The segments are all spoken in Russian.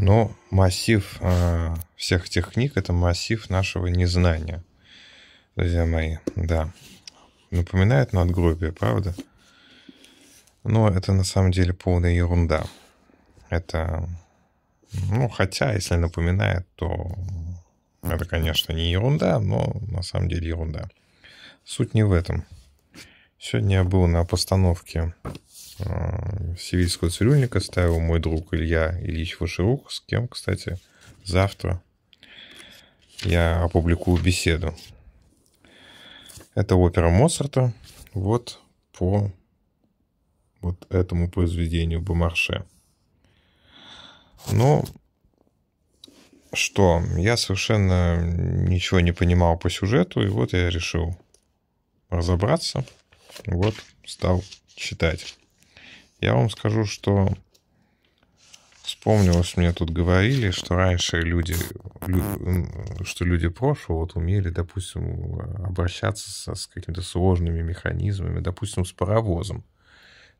Но массив э, всех этих книг – это массив нашего незнания, друзья мои, да. Напоминает надгробие, правда? Но это на самом деле полная ерунда. Это, ну, хотя, если напоминает, то это, конечно, не ерунда, но на самом деле ерунда. Суть не в этом. Сегодня я был на постановке Э, сивильского цирюльника ставил мой друг Илья Ильич Ваширук, с кем, кстати, завтра я опубликую беседу. Это опера Моцарта. Вот по вот этому произведению Бомарше. Ну, что, я совершенно ничего не понимал по сюжету, и вот я решил разобраться. Вот, стал читать. Я вам скажу, что вспомнилось, мне тут говорили, что раньше люди, что люди прошлого вот умели, допустим, обращаться со, с какими-то сложными механизмами, допустим, с паровозом,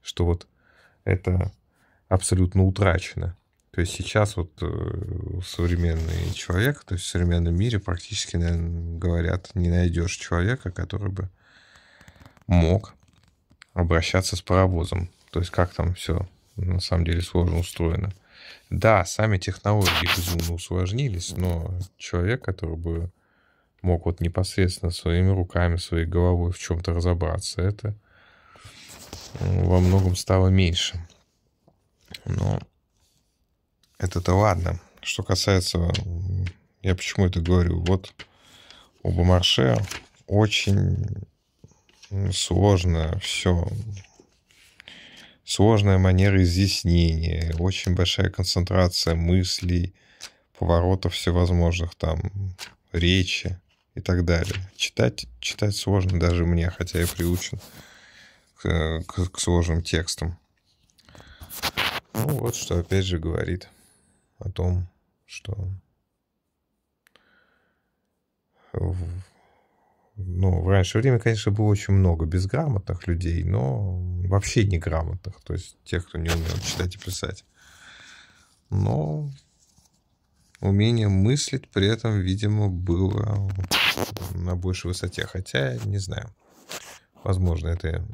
что вот это абсолютно утрачено. То есть сейчас вот э, современный человек, то есть в современном мире практически, наверное, говорят, не найдешь человека, который бы мог обращаться с паровозом. То есть как там все на самом деле сложно устроено. Да, сами технологии безумно усложнились, но человек, который бы мог вот непосредственно своими руками, своей головой в чем-то разобраться, это во многом стало меньше. Но это-то ладно. Что касается, я почему это говорю, вот у Бомарше очень сложно все сложная манера изъяснения, очень большая концентрация мыслей, поворотов всевозможных там, речи и так далее. Читать, читать сложно даже мне, хотя я приучен к, к, к сложным текстам. Ну вот что опять же говорит о том, что ну, в раньше время, конечно, было очень много безграмотных людей, но вообще неграмотных, то есть тех, кто не умеет читать и писать. Но умение мыслить при этом, видимо, было на большей высоте. Хотя, не знаю, возможно, это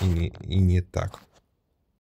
и не, и не так.